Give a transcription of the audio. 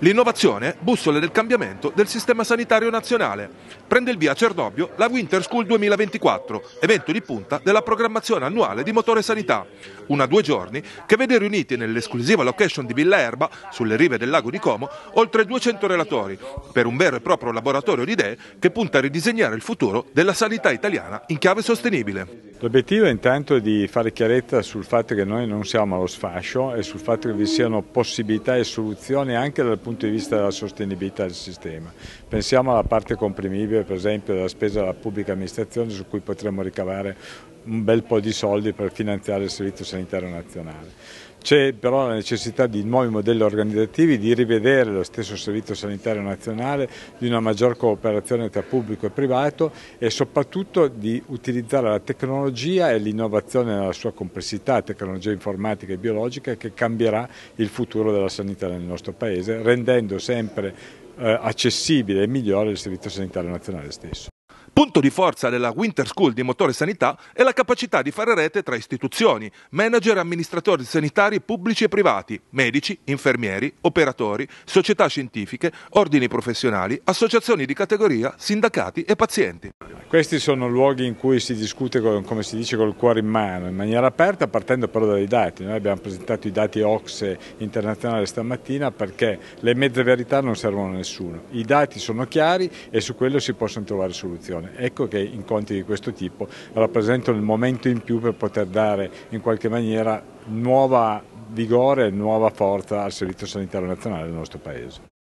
L'innovazione, bussola del cambiamento del sistema sanitario nazionale. Prende il via a Cernobbio la Winter School 2024, evento di punta della programmazione annuale di Motore Sanità. Una due giorni che vede riuniti nell'esclusiva location di Villa Erba, sulle rive del lago di Como, oltre 200 relatori, per un vero e proprio laboratorio di idee che punta a ridisegnare il futuro della sanità italiana in chiave sostenibile. L'obiettivo è intanto di fare chiarezza sul fatto che noi non siamo allo sfascio e sul fatto che vi siano possibilità e soluzioni anche dal punto di vista della sostenibilità del sistema. Pensiamo alla parte comprimibile per esempio della spesa della pubblica amministrazione su cui potremmo ricavare un bel po' di soldi per finanziare il Servizio Sanitario Nazionale. C'è però la necessità di nuovi modelli organizzativi, di rivedere lo stesso Servizio Sanitario Nazionale, di una maggior cooperazione tra pubblico e privato e soprattutto di utilizzare la tecnologia e l'innovazione nella sua complessità, tecnologia informatica e biologica, che cambierà il futuro della sanità nel nostro Paese, rendendo sempre eh, accessibile e migliore il Servizio Sanitario Nazionale stesso. Punto di forza della Winter School di Motore Sanità è la capacità di fare rete tra istituzioni, manager e amministratori sanitari pubblici e privati, medici, infermieri, operatori, società scientifiche, ordini professionali, associazioni di categoria, sindacati e pazienti. Questi sono luoghi in cui si discute, come si dice, col cuore in mano, in maniera aperta, partendo però dai dati. Noi abbiamo presentato i dati OXE internazionale stamattina perché le mezze verità non servono a nessuno. I dati sono chiari e su quello si possono trovare soluzioni formazione. Ecco che incontri di questo tipo rappresentano il momento in più per poter dare in qualche maniera nuova vigore e nuova forza al Servizio Sanitario Nazionale del nostro Paese.